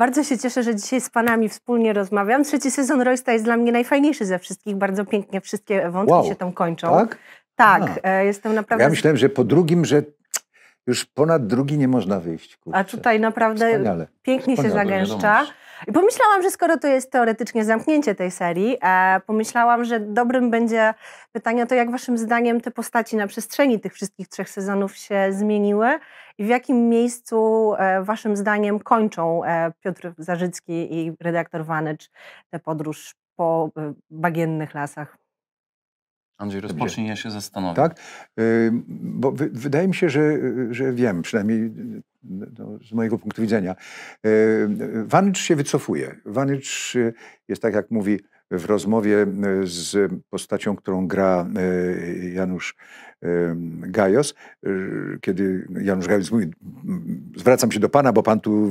Bardzo się cieszę, że dzisiaj z Panami wspólnie rozmawiam. Trzeci sezon Roysta jest dla mnie najfajniejszy ze wszystkich. Bardzo pięknie wszystkie wątki wow. się tam kończą. Tak? Tak, A. E, jestem naprawdę... Ja myślałem, że po drugim, że już ponad drugi nie można wyjść. Kurczę. A tutaj naprawdę Wspaniale. pięknie Wspaniale, się zagęszcza. I pomyślałam, że skoro to jest teoretycznie zamknięcie tej serii, e, pomyślałam, że dobrym będzie pytanie to, jak waszym zdaniem te postaci na przestrzeni tych wszystkich trzech sezonów się zmieniły i w jakim miejscu e, waszym zdaniem kończą e, Piotr Zarzycki i redaktor Wanycz tę podróż po e, bagiennych lasach? Andrzej, rozpocznij, ja się zastanowić. Tak, y, bo wydaje mi się, że, że wiem, przynajmniej no, no z mojego punktu widzenia. Y, Wanycz się wycofuje. Wanycz jest, tak jak mówi w rozmowie e, z postacią, którą gra e, Janusz e, Gajos, kiedy Janusz Gajos mówi, zwracam się do pana, bo pan tu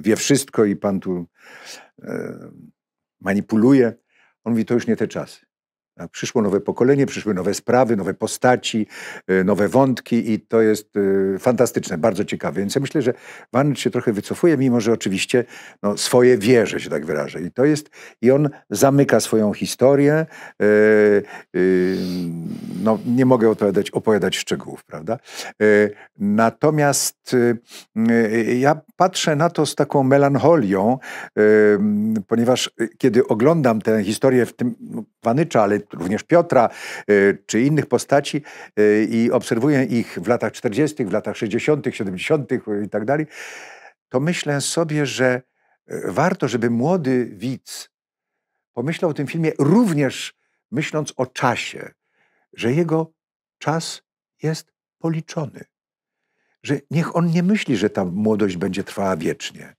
wie wszystko i pan tu manipuluje. On mówi, to już nie te czasy. Przyszło nowe pokolenie, przyszły nowe sprawy, nowe postaci, e, nowe wątki i to jest e, fantastyczne, bardzo ciekawe. Więc ja myślę, że Van się trochę wycofuje, mimo że oczywiście no, swoje wieże, się tak wyrażę. I to jest, i on zamyka swoją historię. E, no, nie mogę opowiadać szczegółów, prawda? Natomiast ja patrzę na to z taką melancholią, ponieważ kiedy oglądam tę historię w tym Wanycza, no, ale również Piotra y, czy innych postaci y, i obserwuję ich w latach 40., w latach 60., 70. Y, i tak dalej, to myślę sobie, że warto, żeby młody widz pomyślał o tym filmie również myśląc o czasie, że jego czas jest policzony. Że niech on nie myśli, że ta młodość będzie trwała wiecznie.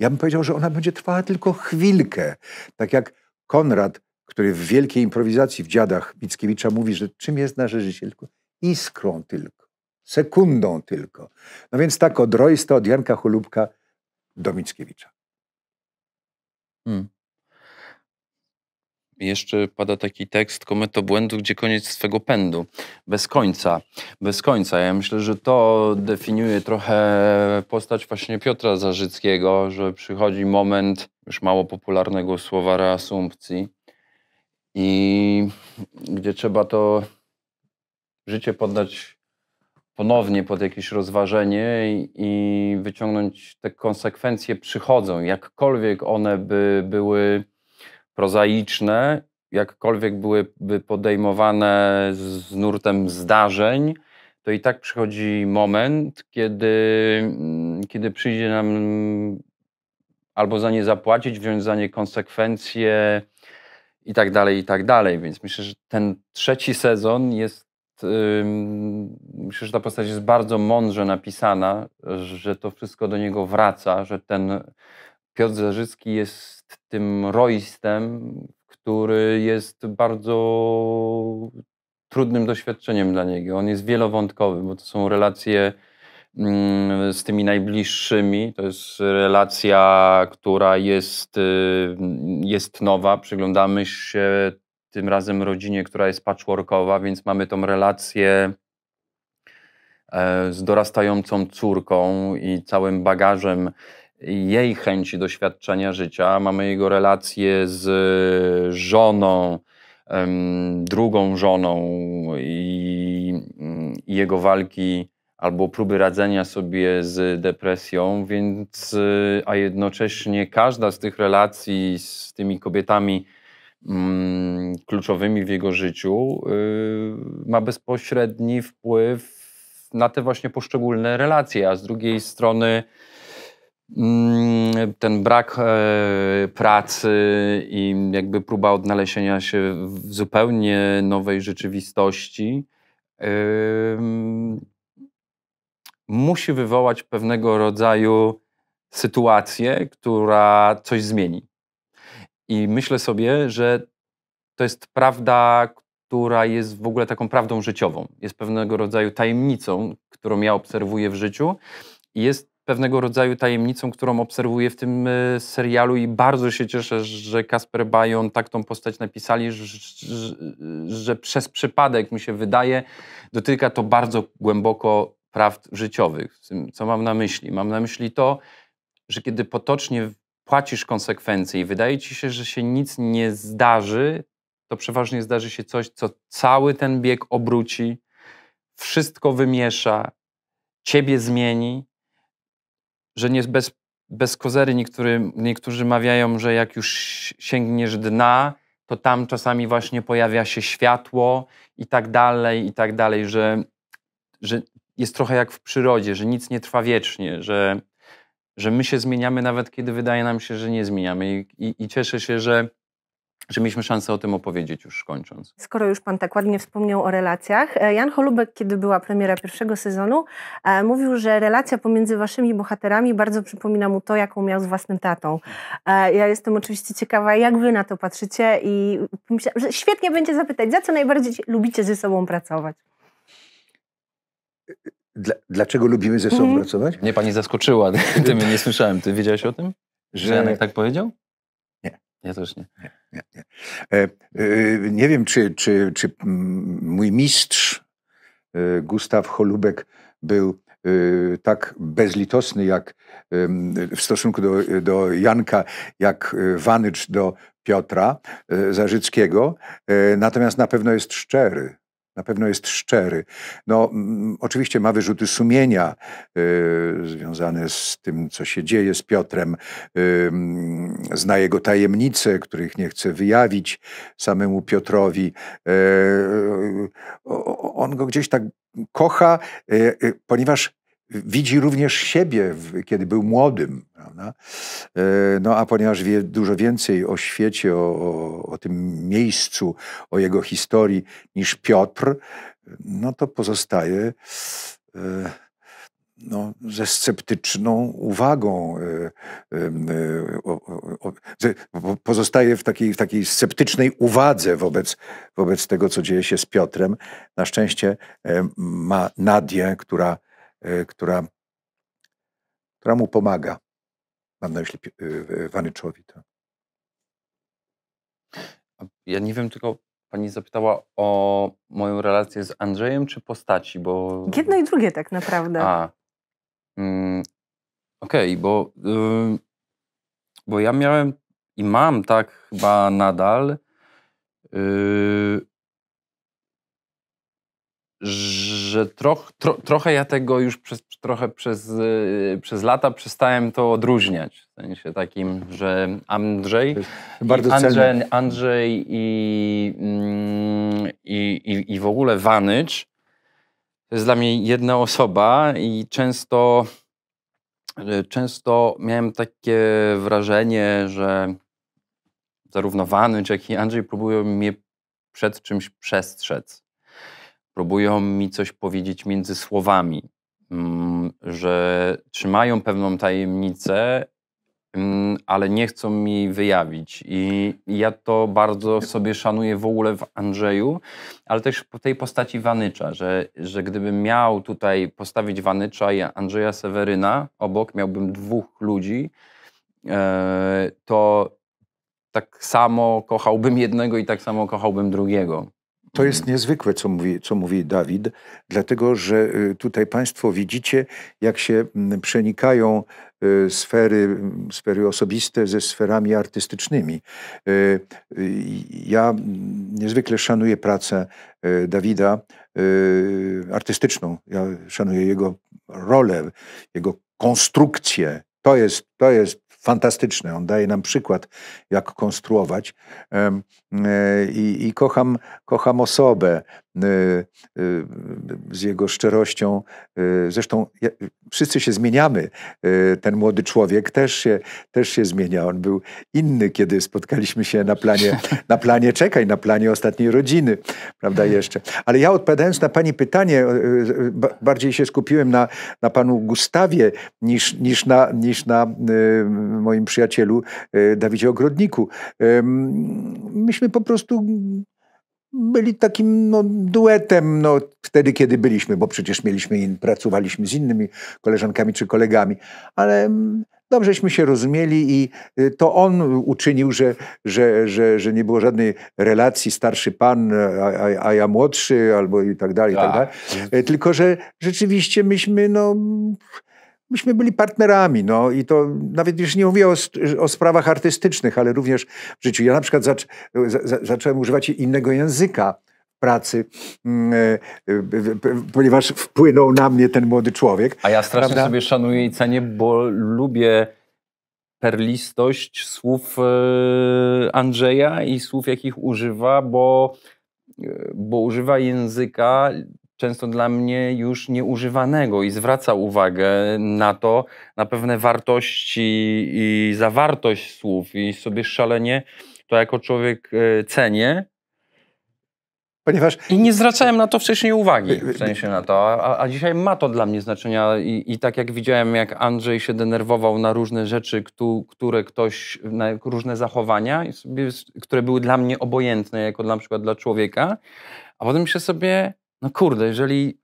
Ja bym powiedział, że ona będzie trwała tylko chwilkę. Tak jak Konrad który w wielkiej improwizacji w Dziadach Mickiewicza mówi, że czym jest nasze życie? Tylko iskrą tylko, sekundą tylko. No więc tak od Roysta, od Janka Cholubka do Mickiewicza. Hmm. Jeszcze pada taki tekst Kometo błędu, gdzie koniec swego pędu. Bez końca. Bez końca. Ja myślę, że to definiuje trochę postać właśnie Piotra Zarzyckiego, że przychodzi moment już mało popularnego słowa reasumpcji, i gdzie trzeba to życie poddać ponownie pod jakieś rozważenie i, wyciągnąć te konsekwencje przychodzą, jakkolwiek one by były prozaiczne, jakkolwiek byłyby podejmowane z nurtem zdarzeń, to i tak przychodzi moment, kiedy, mm, kiedy przyjdzie nam albo za nie zapłacić, wziąć za nie konsekwencje, i tak dalej, i tak dalej. Więc myślę, że ten trzeci sezon jest. Yy, myślę, że ta postać jest bardzo mądrze napisana, że to wszystko do niego wraca, że ten Piotr Zarzycki jest tym roistem, który jest bardzo trudnym doświadczeniem dla niego. On jest wielowątkowy, bo to są relacje Mm, z tymi najbliższymi. To jest relacja, która jest, y, jest nowa. Przyglądamy się tym razem rodzinie, która jest patchworkowa, więc mamy tą relację e, z dorastającą córką i całym bagażem jej chęci doświadczenia życia. Mamy jego relacje z żoną, drugą żoną i jego walki albo próby radzenia sobie z depresją, więc y, a jednocześnie każda z tych relacji z tymi kobietami mm, kluczowymi w jego życiu y, ma bezpośredni wpływ na te właśnie poszczególne relacje, a z drugiej strony mm, ten brak e, pracy i jakby próba odnalezienia się w zupełnie nowej rzeczywistości musi wywołać pewnego rodzaju sytuację, która coś zmieni. I myślę sobie, że to jest prawda, która jest w ogóle taką prawdą życiową. Jest pewnego rodzaju tajemnicą, którą ja obserwuję w życiu i jest pewnego rodzaju tajemnicą, którą obserwuję w tym e, serialu i bardzo się cieszę, że Kasper Bajon tak tą postać napisali, że, że, że przez przypadek, mi się wydaje, dotyka to bardzo głęboko prawd życiowych. Co mam na myśli? Mam na myśli to, że kiedy potocznie płacisz konsekwencje i wydaje ci się, że się nic nie zdarzy, to przeważnie zdarzy się coś, co cały ten bieg obróci, wszystko wymiesza, ciebie zmieni, że nie bez, bez kozery niektóry, niektórzy mawiają, że jak już sięgniesz dna, to tam czasami właśnie pojawia się światło i tak dalej, i tak dalej, że, że jest trochę jak w przyrodzie, że nic nie trwa wiecznie, że, że my się zmieniamy nawet kiedy wydaje nam się, że nie zmieniamy. I, i, i cieszę się, że, że mieliśmy szansę o tym opowiedzieć już kończąc. Skoro już Pan tak ładnie wspomniał o relacjach, e, Jan Holubek, kiedy była premiera pierwszego sezonu, e, mówił, że relacja pomiędzy Waszymi bohaterami bardzo przypomina mu to, jaką miał z własnym tatą. E, ja jestem oczywiście ciekawa, jak Wy na to patrzycie i myślałam, że świetnie będzie zapytać, za co najbardziej lubicie ze sobą pracować. Dla, dlaczego lubimy ze sobą mhm. pracować? Mnie pani zaskoczyła tym, nie słyszałem. Ty wiedziałeś o tym? Że, że Janek tak powiedział? Nie. Ja też nie. Nie, nie, nie. E, e, nie wiem, czy, czy, czy mój mistrz e, Gustaw Holubek był e, tak bezlitosny jak w stosunku do, do Janka, jak e, Wanycz do Piotra e, Zarzyckiego, natomiast na pewno jest szczery na pewno jest szczery. No, oczywiście ma wyrzuty sumienia y, związane z tym, co się dzieje z Piotrem. Y, zna jego tajemnice, których nie chce wyjawić samemu Piotrowi. Y, y on go gdzieś tak kocha, y, y, ponieważ widzi również siebie, kiedy był młodym. Prawda? E, no a ponieważ wie dużo więcej o świecie, o, o, o, tym miejscu, o jego historii niż Piotr, no to pozostaje e, no, ze sceptyczną uwagą, e, pozostaje w takiej, w takiej sceptycznej uwadze wobec, wobec tego, co dzieje się z Piotrem. Na szczęście ma Nadię, która E, która, która mu pomaga. Mam na myśli e, e, Wanyczowi. To. Tak. Ja nie wiem, tylko pani zapytała o moją relację z Andrzejem czy postaci, bo... Jedno i drugie tak naprawdę. A. Mm, Okej, okay, bo, yy, bo ja miałem i mam tak chyba nadal, yy, że że troch, tro, trochę ja tego już przez, trochę przez, y, przez lata przestałem to odróżniać. W sensie takim, że Andrzej. Bardzo Andrzej, Andrzej i, mm, i, i, i w ogóle Wanycz to jest dla mnie jedna osoba i często. Y, często miałem takie wrażenie, że zarówno Wanycz, jak i Andrzej próbują mnie przed czymś przestrzec próbują mi coś powiedzieć między słowami, mm, że trzymają pewną tajemnicę, mm, ale nie chcą mi wyjawić. I ja to bardzo sobie szanuję w ogóle w Andrzeju, ale też w tej postaci Wanycza, że, że gdybym miał tutaj postawić Wanycza i Andrzeja Seweryna obok, miałbym dwóch ludzi, e, to tak samo kochałbym jednego i tak samo kochałbym drugiego. To jest niezwykłe, co mówi, co mówi Dawid, dlatego że y, tutaj Państwo widzicie, jak się mm, przenikają y, sfery, mm, sfery osobiste ze sferami artystycznymi. Y, ja mm, niezwykle szanuję pracę Dawida artystyczną. Ja szanuję jego rolę, jego konstrukcję. To jest, to jest fantastyczne. On daje nam przykład, jak konstruować. E, I, i kocham, kocham osobę, Y, y, z jego szczerością. Y, zresztą wszyscy się zmieniamy. Ten młody człowiek też się, też się zmienia. On był inny, kiedy spotkaliśmy się na planie, na planie czekaj, na planie ostatniej rodziny, prawda, jeszcze. Ale ja odpowiadając na pani pytanie, bardziej się skupiłem na, na panu Gustawie niż, niż, na, niż na moim przyjacielu Dawidzie Ogrodniku. Myśmy po prostu byli takim no, duetem no, wtedy, kiedy byliśmy, bo przecież mieliśmy in, pracowaliśmy z innymi koleżankami czy kolegami, ale mm, dobrześmy się rozumieli i y, to on uczynił, że, że, że, że nie było żadnej relacji starszy pan, a, a ja młodszy, albo i tak dalej, i tak, tak. dalej. Y, tylko, że rzeczywiście myśmy no, myśmy byli partnerami, no i to nawet już nie mówię o, o sprawach artystycznych, ale również w życiu. Ja na przykład zac, za, zacząłem używać innego języka pracy, mm, e, e, e, ponieważ wpłynął na mnie ten młody człowiek. A ja strasznie prawda? sobie szanuję i cenię, bo lubię perlistość słów Andrzeja i słów, jakich używa, bo, bo używa języka często dla mnie już nieużywanego i zwraca uwagę na to, na pewne wartości i zawartość słów i sobie szalenie to jako człowiek e, cenię. Ponieważ... I nie zwracałem na to wcześniej uwagi, w sensie na to, a, a dzisiaj ma to dla mnie znaczenia I, i tak jak widziałem, jak Andrzej się denerwował na różne rzeczy, które ktoś, na różne zachowania, które były dla mnie obojętne, jako na przykład dla człowieka, a potem się sobie no kurde, jeżeli,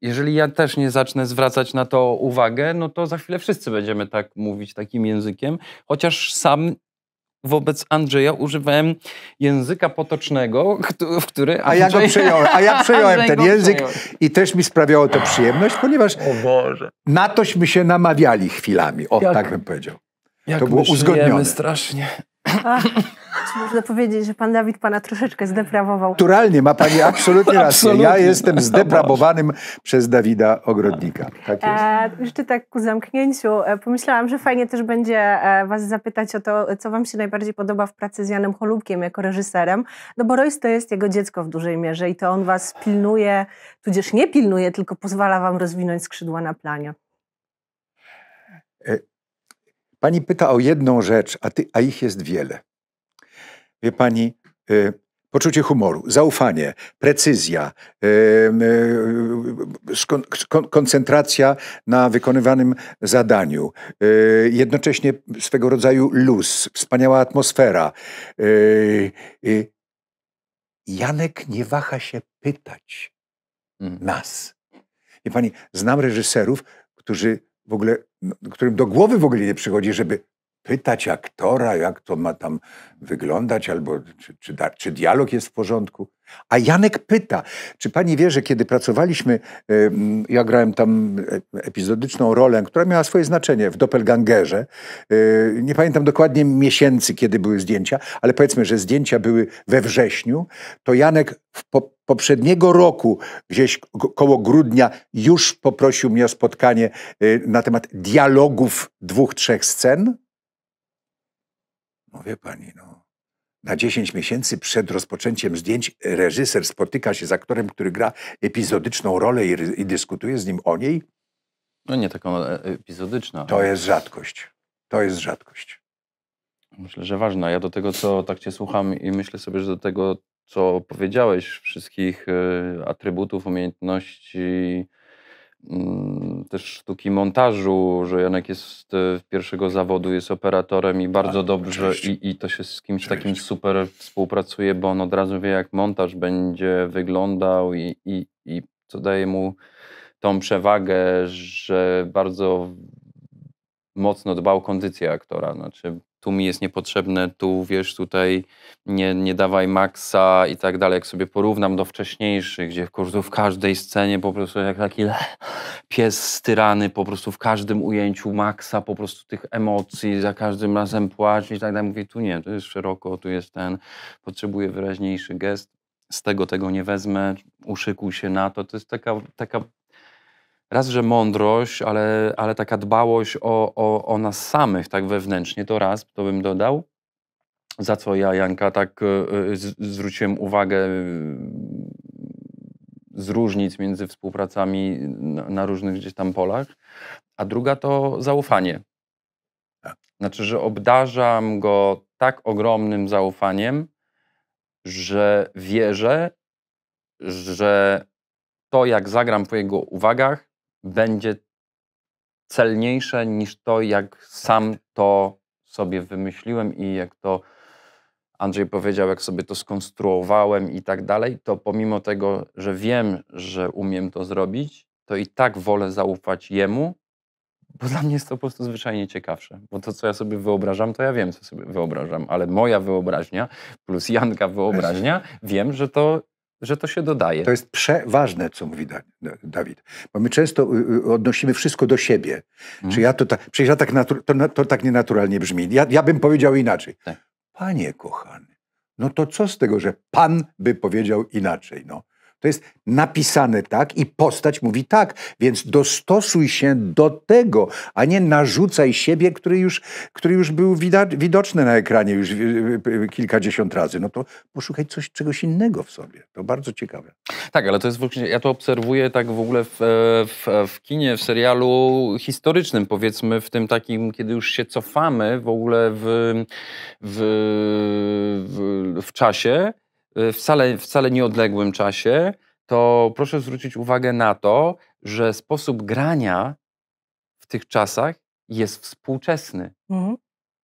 jeżeli ja też nie zacznę zwracać na to uwagę, no to za chwilę wszyscy będziemy tak mówić takim językiem, chociaż sam wobec Andrzeja używałem języka potocznego, w który Andrzej... A ja go przejąłem, a ja przejąłem ten język i też mi sprawiało to przyjemność, ponieważ na tośmy się namawiali chwilami, o jak, tak bym powiedział. to było uzgodnione. strasznie można powiedzieć, że pan Dawid pana troszeczkę zdeprawował. Naturalnie, ma pani absolutnie rację. Ja jestem no, zdeprawowanym przez Dawida Ogrodnika. Tak e, jest. E, jeszcze tak ku zamknięciu. E, pomyślałam, że fajnie też będzie e, was zapytać o to, co wam się najbardziej podoba w pracy z Janem Cholubkiem jako reżyserem, no bo Royce to jest jego dziecko w dużej mierze i to on was pilnuje, tudzież nie pilnuje, tylko pozwala wam rozwinąć skrzydła na planie. Pani pyta o jedną rzecz, a, ty, a ich jest wiele wie pani, y, poczucie humoru, zaufanie, precyzja, y, y, koncentracja na wykonywanym zadaniu, jednocześnie swego rodzaju luz, wspaniała atmosfera. Janek nie waha się pytać mhm. nas. Wie pani, znam reżyserów, którzy w ogóle, którym do głowy w ogóle nie przychodzi, żeby pytać aktora, jak to ma tam wyglądać, albo czy, czy, czy, dialog jest w porządku. A Janek pyta, czy pani wie, że kiedy pracowaliśmy, ja grałem tam e, epizodyczną rolę, która miała swoje znaczenie w Doppelgangerze. E, nie pamiętam dokładnie miesięcy, kiedy były zdjęcia, ale powiedzmy, że zdjęcia były we wrześniu, to Janek w poprzedniego roku, gdzieś koło grudnia, już poprosił mnie o spotkanie e, na temat dialogów dwóch, trzech scen. No wie pani, no. Na 10 miesięcy przed rozpoczęciem zdjęć reżyser spotyka się z aktorem, który gra epizodyczną rolę i, i dyskutuje z nim o niej. No nie taką e, epizodyczną. To jest rzadkość. To jest rzadkość. Myślę, że ważna. Ja do tego, co tak cię słucham i myślę sobie, że do tego, co powiedziałeś, wszystkich y, atrybutów, umiejętności, Mm, też sztuki montażu, że Janek jest e, pierwszego zawodu, jest operatorem i bardzo A, tak, dobrze i, i, to się z kimś takim super współpracuje, bo on od razu wie jak montaż będzie wyglądał i, i, i co daje mu tą przewagę, że bardzo mocno dbał o kondycję aktora. Znaczy, tu mi jest niepotrzebne, tu wiesz, tutaj nie, nie dawaj maksa i tak dalej. Jak sobie porównam do wcześniejszych, gdzie w każdej scenie po prostu jak taki pies styrany, po prostu w każdym ujęciu maksa, po prostu tych emocji, za każdym razem płacz i tak dalej. Mówię, tu nie, tu jest szeroko, tu jest ten, potrzebuję wyraźniejszy gest, z tego tego nie wezmę, uszykuj się na to. To jest taka, taka raz, że mądrość, ale, ale taka dbałość o, o, o nas samych, tak wewnętrznie, to raz, to bym dodał. Za co ja, Janka, tak y, y, z, zwróciłem uwagę y, z różnic między współpracami na, na różnych gdzieś tam polach. A druga to zaufanie. Tak. Znaczy, że obdarzam go tak ogromnym zaufaniem, że wierzę, że to, jak zagram po jego uwagach, będzie celniejsze niż to, jak sam to sobie wymyśliłem i jak to Andrzej powiedział, jak sobie to skonstruowałem i tak dalej, to pomimo tego, że wiem, że umiem to zrobić, to i tak wolę zaufać jemu, bo dla mnie jest to po prostu zwyczajnie ciekawsze. Bo to, co ja sobie wyobrażam, to ja wiem, co sobie wyobrażam, ale moja wyobraźnia plus Janka wyobraźnia, wiem, że to że to się dodaje. To jest przeważne, co mówi Dawid. Bo my często y, y, odnosimy wszystko do siebie. Hmm. Czy ja to tak, przecież ja tak to, to, tak nienaturalnie brzmi. Ja, ja bym powiedział inaczej. Tak. Panie kochany, no to co z tego, że Pan by powiedział inaczej? No. To jest napisane tak i postać mówi tak, więc dostosuj się do tego, a nie narzucaj siebie, który już, który już był widoczny na ekranie już yy, yy, yy, kilkadziesiąt razy. No to poszukaj coś, czegoś innego w sobie. To bardzo ciekawe. Tak, ale to jest właśnie, ja to obserwuję tak w ogóle w, w, w kinie, w serialu historycznym powiedzmy, w tym takim, kiedy już się cofamy w ogóle w, w, w, w czasie, Y, wcale, wcale nieodległym czasie, to proszę zwrócić uwagę na to, że sposób grania w tych czasach jest współczesny. Mhm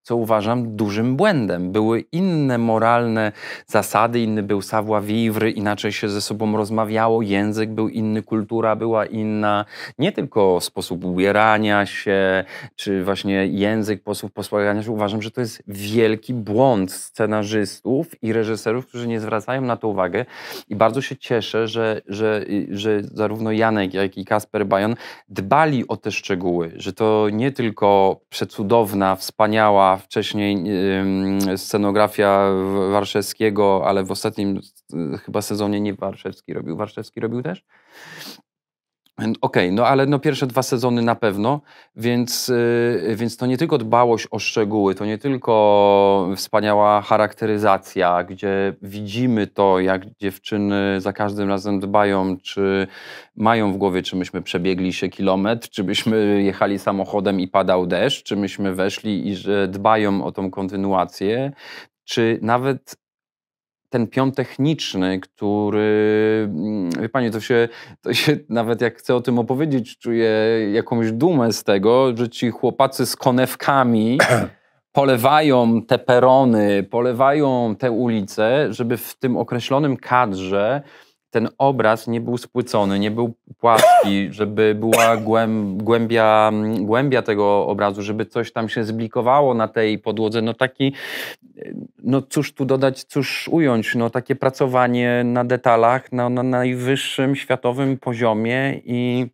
co uważam dużym błędem. Były inne moralne zasady, inny był savoir vivre, inaczej się ze sobą rozmawiało, język był inny, kultura była inna. Nie tylko sposób ubierania się, czy właśnie język, sposób posługiwania się. Uważam, że to jest wielki błąd scenarzystów i reżyserów, którzy nie zwracają na to uwagę i bardzo się cieszę, że, że, że zarówno Janek, jak i Kasper Bajon dbali o te szczegóły, że to nie tylko przecudowna, wspaniała, wcześniej scenografia Warszewskiego, ale w ostatnim e, chyba sezonie nie Warszewski robił. Warszewski robił też? Okej, okay, no ale no pierwsze dwa sezony na pewno, więc, yy, więc to nie tylko dbałość o szczegóły, to nie tylko wspaniała charakteryzacja, gdzie widzimy to, jak dziewczyny za każdym razem dbają, czy mają w głowie, czy myśmy przebiegli się kilometr, czy byśmy jechali samochodem i padał deszcz, czy myśmy weszli i że dbają o tą kontynuację, czy nawet ten pion techniczny, który, mm, wie pani, to się, to się nawet jak chcę o tym opowiedzieć, czuję jakąś dumę z tego, że ci chłopacy z konewkami polewają te perony, polewają te ulice, żeby w tym określonym kadrze ten obraz nie był spłycony, nie był płaski, żeby była głębia, głębia tego obrazu, żeby coś tam się zblikowało na tej podłodze. No taki, no cóż tu dodać, cóż ująć, no takie pracowanie na detalach na, na najwyższym światowym poziomie i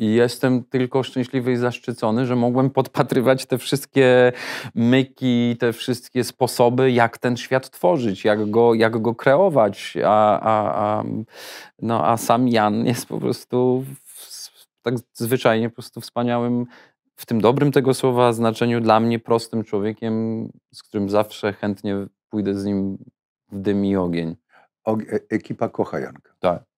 i jestem tylko szczęśliwy i zaszczycony, że mogłem podpatrywać te wszystkie myki, te wszystkie sposoby, jak ten świat tworzyć, jak go, jak go kreować. A, a, a no, a sam Jan jest po prostu tak zwyczajnie po prostu wspaniałym, w tym dobrym tego słowa znaczeniu dla mnie prostym człowiekiem, z którym zawsze chętnie pójdę z nim w dym i ogień. O, e, ekipa kocha Janka. Tak.